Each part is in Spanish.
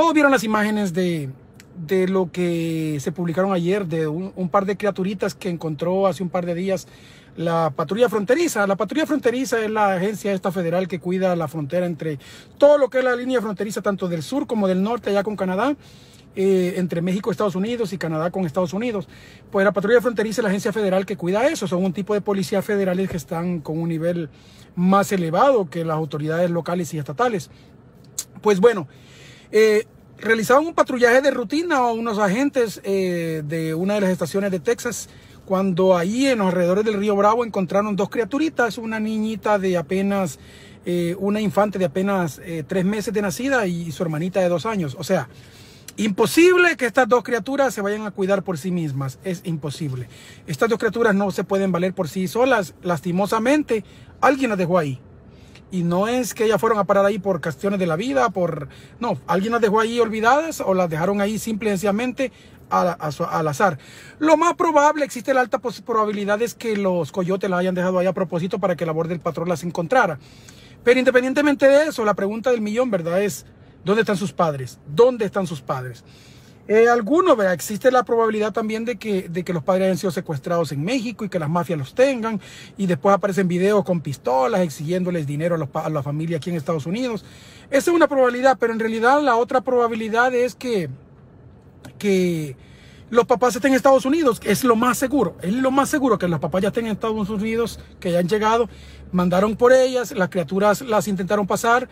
Todos vieron las imágenes de, de lo que se publicaron ayer, de un, par de criaturitas que encontró hace un par de días la patrulla fronteriza. La patrulla fronteriza es la agencia esta federal que cuida la frontera entre todo lo que es la línea fronteriza, tanto del sur como del norte, allá con Canadá. Eh, entre México, Estados Unidos y Canadá con Estados Unidos. Pues la patrulla fronteriza es la agencia federal que cuida eso. Son un tipo de policías federales que están con un nivel más elevado que las autoridades locales y estatales. Pues bueno, eh, realizaban un patrullaje de rutina o unos agentes eh, de una de las estaciones de Texas cuando ahí en los alrededores del río Bravo encontraron dos criaturitas, una niñita de apenas, eh, una infante de apenas tres meses de nacida y su hermanita de dos años. O sea, imposible que estas dos criaturas se vayan a cuidar por sí mismas, es imposible. Estas dos criaturas no se pueden valer por sí solas, lastimosamente, alguien las dejó ahí. Y no es que ellas fueron a parar ahí por cuestiones de la vida, por... No, alguien las dejó ahí olvidadas o las dejaron ahí simplemente sencillamente al, azar. Lo más probable, existe la alta probabilidad es que los coyotes las hayan dejado ahí a propósito para que la labor del patrón las encontrara. Pero independientemente de eso, la pregunta del millón, ¿verdad? Es, ¿dónde están sus padres? ¿Dónde están sus padres? Eh, alguno algunos, ¿verdad? Existe la probabilidad también de que, de que los padres hayan sido secuestrados en México y que las mafias los tengan. Y después aparecen videos con pistolas exigiéndoles dinero a, a la familia aquí en Estados Unidos. Esa es una probabilidad, pero en realidad la otra probabilidad es que, que los papás estén en Estados Unidos, es lo más seguro. Es lo más seguro que los papás ya estén en Estados Unidos, que ya han llegado, mandaron por ellas, las criaturas las intentaron pasar,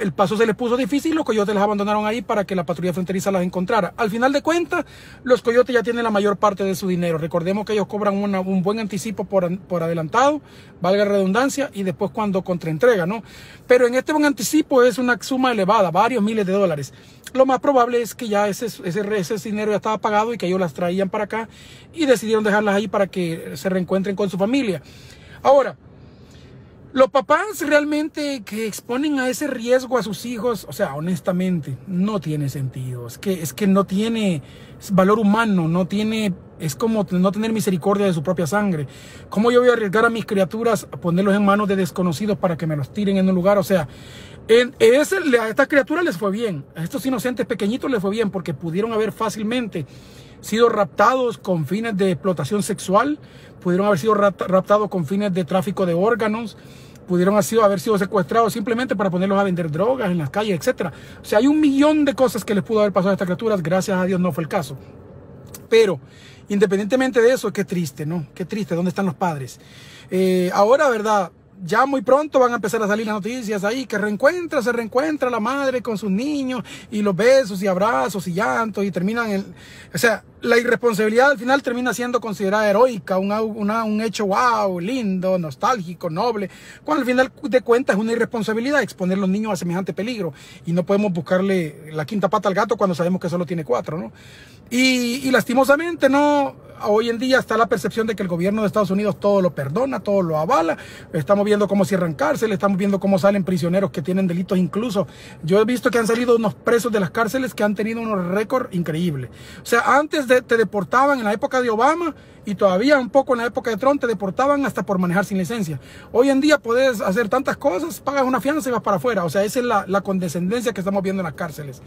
el paso se les puso difícil, los coyotes las abandonaron ahí para que la patrulla fronteriza las encontrara. Al final de cuentas, los coyotes ya tienen la mayor parte de su dinero. Recordemos que ellos cobran un buen anticipo por, adelantado, valga la redundancia, y después cuando contraentrega, ¿no? Pero en este buen anticipo es una suma elevada, varios miles de dólares. Lo más probable es que ya ese, ese, ese dinero ya estaba pagado y que ellos las traían para acá y decidieron dejarlas ahí para que se reencuentren con su familia. Ahora, los papás realmente que exponen a ese riesgo a sus hijos, o sea, honestamente, no tiene sentido. Es que, es que no tiene valor humano, no tiene, es como no tener misericordia de su propia sangre. ¿Cómo yo voy a arriesgar a mis criaturas a ponerlos en manos de desconocidos para que me los tiren en un lugar? O sea, a estas criaturas les fue bien, a estos inocentes pequeñitos les fue bien porque pudieron haber fácilmente sido raptados con fines de explotación sexual, pudieron haber sido raptados con fines de tráfico de órganos, pudieron haber sido, haber sido secuestrados simplemente para ponerlos a vender drogas en las calles, etc. O sea, hay un millón de cosas que les pudo haber pasado a estas criaturas, gracias a Dios no fue el caso. Pero, independientemente de eso, qué triste, ¿no? Qué triste, ¿dónde están los padres? Eh, ahora, ¿verdad? ya muy pronto van a empezar a salir las noticias ahí, que reencuentra, se reencuentra la madre con sus niños y los besos y abrazos y llantos y terminan en... O sea, la irresponsabilidad al final termina siendo considerada heroica, un un hecho wow, lindo, nostálgico, noble, cuando al final de cuentas es una irresponsabilidad exponer los niños a semejante peligro y no podemos buscarle la quinta pata al gato cuando sabemos que solo tiene cuatro, ¿no? Y, y lastimosamente no, hoy en día está la percepción de que el gobierno de Estados Unidos todo lo perdona, todo lo avala. Estamos viendo cómo cierran cárceles, estamos viendo cómo salen prisioneros que tienen delitos incluso. Yo he visto que han salido unos presos de las cárceles que han tenido unos récords increíbles. O sea, antes de, te deportaban en la época de Obama y todavía un poco en la época de Trump te deportaban hasta por manejar sin licencia. Hoy en día puedes hacer tantas cosas, pagas una fianza y vas para afuera. O sea, esa es la condescendencia que estamos viendo en las cárceles.